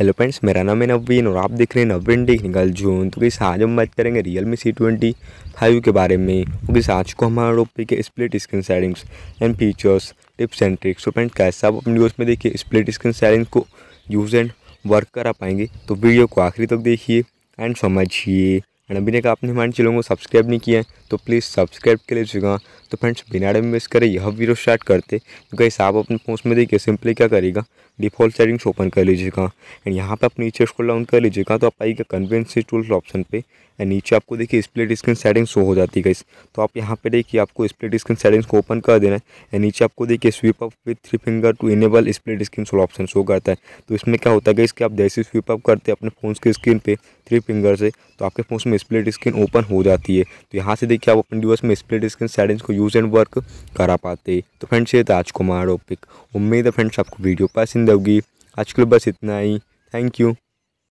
hello friends मेरा नाम है नवीन और आप देख रहे हैं नवीन टेक्निकल जून तो किस आज हम बात करेंगे Realme C twenty five के बारे में तो किस आज को हमारा टॉपिक है split screen settings and features tips and tricks तो फ्रेंड्स कैसे आप अपनी वीडियोस में देखिए स्प्लिट स्क्रीन सेटिंग को यूज़ एंड वर्क करा पाएंगे तो वीडियो को आखिरी तक देखिए एंड समझिए एंड अभी तक आपने हमारे चैनल को सब्सक्राइब नहीं किया है तो प्लीज़ सब्सक्राइब के लिए चुका तो फ्रेंड्स बिना टाइम मिस करें यह वीडियो स्टार्ट करते क्योंकि तो आप अपने फोन में देखिए सिंपली क्या करेगा डिफॉल्ट सेटिंग्स ओपन कर लीजिएगा एंड यहाँ पर आप नीचे स्क्रॉल डाउन कर लीजिएगा तो आप आइएगा कन्वेंसी टूल्स ऑप्शन पे एंड नीचे आपको देखिए स्प्लिट स्क्रीन सेटिंग शो हो जाती है तो आप यहाँ पे देखिए आपको स्प्लिट स्क्रीन सेटिंग्स को ओपन कर देना है एंड नीचे आपको देखिए swipe up with three finger to enable split screen show option show करता है तो इसमें क्या होता है कि आप जैसे स्वीप अप करते हैं अपने फोन की स्क्रीन पर थ्री फिंगर से तो आपके फोन में स्प्लिट स्क्रीन ओपन हो जाती है तो यहाँ से देखिए आप अपने डिवाइस में स्प्लिट स्क्रीन सेटिंग्स को यूज़ एंड वर्क करा पाते तो फ्रेंड्स ये था आज को हमारा टॉपिक उम्मीद है फ्रेंड्स आपको वीडियो पसंद होगी आज के लिए बस इतना ही थैंक यू